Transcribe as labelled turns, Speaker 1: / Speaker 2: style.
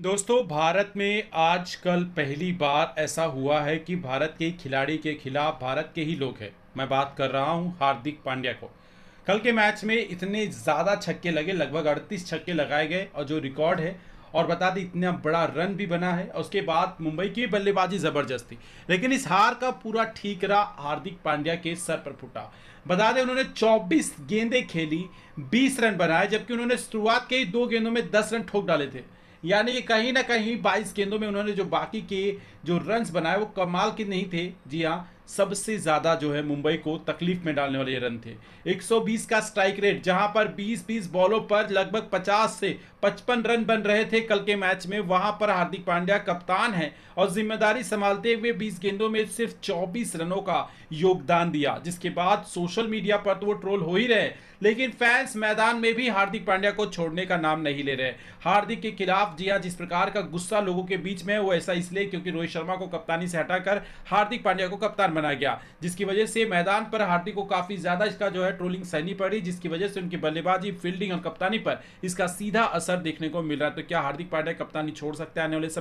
Speaker 1: दोस्तों भारत में आजकल पहली बार ऐसा हुआ है कि भारत के खिलाड़ी के खिलाफ भारत के ही लोग हैं मैं बात कर रहा हूं हार्दिक पांड्या को कल के मैच में इतने ज़्यादा छक्के लगे लगभग अड़तीस छक्के लगाए गए और जो रिकॉर्ड है और बता दें इतना बड़ा रन भी बना है और उसके बाद मुंबई की बल्लेबाजी ज़बरदस्त थी लेकिन इस हार का पूरा ठीकरा हार्दिक पांड्या के सर पर फूटा बता दें उन्होंने 24 गेंदें खेली 20 रन बनाए जबकि उन्होंने शुरुआत के ही दो गेंदों में 10 रन ठोक डाले थे यानी कि कहीं ना कहीं बाईस गेंदों में उन्होंने जो बाकी के जो रन बनाए वो कमाल के नहीं थे जी हाँ सबसे ज़्यादा जो है मुंबई को तकलीफ में डालने वाले रन थे 120 का स्ट्राइक रेट जहां पर 20-20 बॉलों पर लगभग 50 से 55 रन बन रहे थे कल के मैच में वहां पर हार्दिक पांड्या कप्तान हैं और जिम्मेदारी संभालते हुए 20 गेंदों में सिर्फ 24 रनों का योगदान दिया जिसके बाद सोशल मीडिया पर तो वो ट्रोल हो ही रहे लेकिन फैंस मैदान में भी हार्दिक पांड्या को छोड़ने का नाम नहीं ले रहे हार्दिक के खिलाफ जी हाँ जिस प्रकार का गुस्सा लोगों के बीच में है वो ऐसा इसलिए क्योंकि रोहित शर्मा को कप्तानी से हटाकर हार्दिक पांड्या को कप्तान बनाया गया जिसकी वजह से मैदान पर हार्दिक को काफ़ी ज़्यादा इसका जो है ट्रोलिंग सहनी पड़ी जिसकी वजह से उनकी बल्लेबाजी फील्डिंग और कप्तानी पर इसका सीधा असर देखने को मिल रहा है तो क्या हार्दिक पांड्या कप्तानी छोड़ सकते हैं आने वाले समय